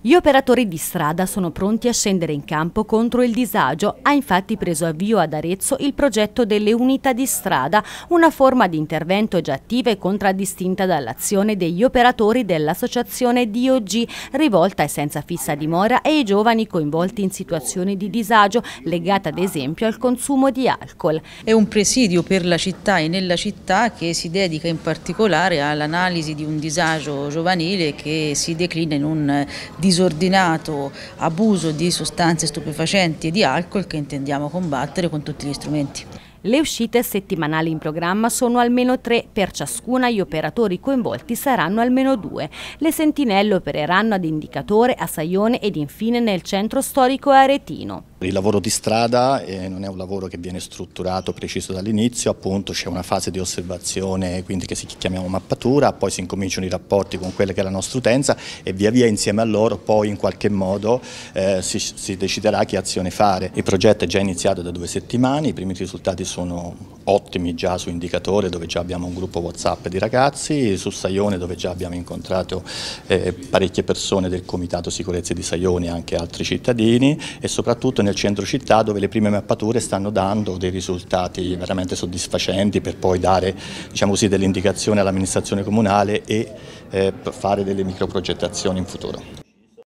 Gli operatori di strada sono pronti a scendere in campo contro il disagio. Ha infatti preso avvio ad Arezzo il progetto delle unità di strada, una forma di intervento già attiva e contraddistinta dall'azione degli operatori dell'associazione DOG, rivolta ai senza fissa dimora e ai giovani coinvolti in situazioni di disagio, legate ad esempio al consumo di alcol. È un presidio per la città e nella città che si dedica in particolare all'analisi di un disagio giovanile che si declina in un disagio disordinato abuso di sostanze stupefacenti e di alcol che intendiamo combattere con tutti gli strumenti. Le uscite settimanali in programma sono almeno tre, per ciascuna gli operatori coinvolti saranno almeno due. Le sentinelle opereranno ad Indicatore, a Saione ed infine nel centro storico aretino. Il lavoro di strada non è un lavoro che viene strutturato preciso dall'inizio, appunto c'è una fase di osservazione quindi che si chiamiamo mappatura, poi si incominciano i rapporti con quella che è la nostra utenza e via via insieme a loro poi in qualche modo eh, si, si, deciderà che azione fare. Il progetto è già iniziato da due settimane, i primi risultati sono ottimi già su Indicatore dove già abbiamo un gruppo Whatsapp di ragazzi, su Saione dove già abbiamo incontrato eh, parecchie persone del Comitato Sicurezza di Saione e anche altri cittadini e soprattutto nel centro città dove le prime mappature stanno dando dei risultati veramente soddisfacenti per poi dare diciamo così, delle indicazioni all'amministrazione comunale e eh, fare delle microprogettazioni in futuro.